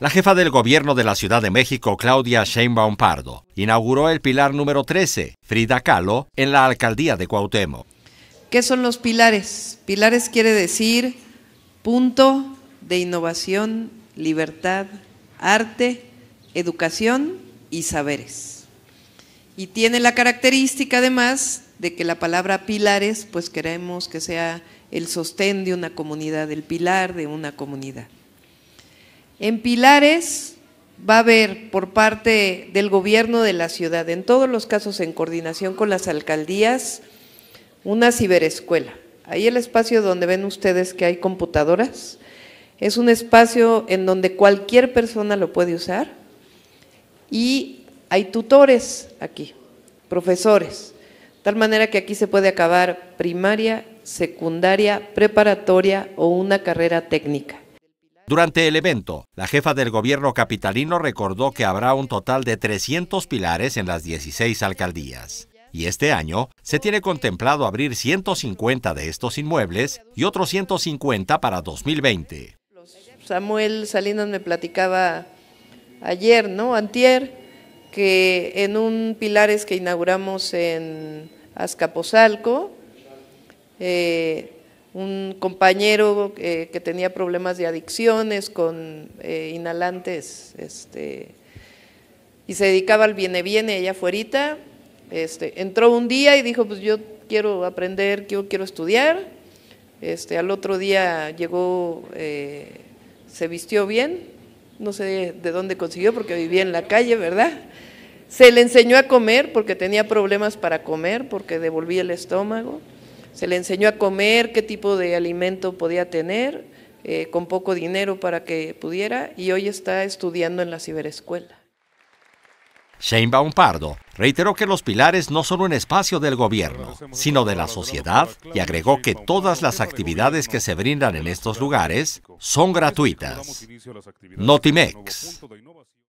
La jefa del gobierno de la Ciudad de México, Claudia Sheinbaum Pardo, inauguró el pilar número 13, Frida Kahlo, en la alcaldía de Cuauhtémoc. ¿Qué son los pilares? Pilares quiere decir punto de innovación, libertad, arte, educación y saberes. Y tiene la característica además de que la palabra pilares, pues queremos que sea el sostén de una comunidad, el pilar de una comunidad. En Pilares va a haber por parte del gobierno de la ciudad, en todos los casos en coordinación con las alcaldías, una ciberescuela. Ahí el espacio donde ven ustedes que hay computadoras, es un espacio en donde cualquier persona lo puede usar y hay tutores aquí, profesores, tal manera que aquí se puede acabar primaria, secundaria, preparatoria o una carrera técnica. Durante el evento, la jefa del gobierno capitalino recordó que habrá un total de 300 pilares en las 16 alcaldías. Y este año se tiene contemplado abrir 150 de estos inmuebles y otros 150 para 2020. Samuel Salinas me platicaba ayer, ¿no? Antier, que en un pilares que inauguramos en Azcapotzalco, eh, un compañero eh, que tenía problemas de adicciones con eh, inhalantes este, y se dedicaba al viene-viene allá afuera. Este, entró un día y dijo, pues yo quiero aprender, yo quiero estudiar. Este, al otro día llegó, eh, se vistió bien, no sé de dónde consiguió porque vivía en la calle, ¿verdad? Se le enseñó a comer porque tenía problemas para comer, porque devolvía el estómago se le enseñó a comer, qué tipo de alimento podía tener, eh, con poco dinero para que pudiera, y hoy está estudiando en la ciberescuela. Shane Baumpardo reiteró que los pilares no son un espacio del gobierno, sino de la sociedad y agregó que todas las actividades que se brindan en estos lugares son gratuitas. Notimex.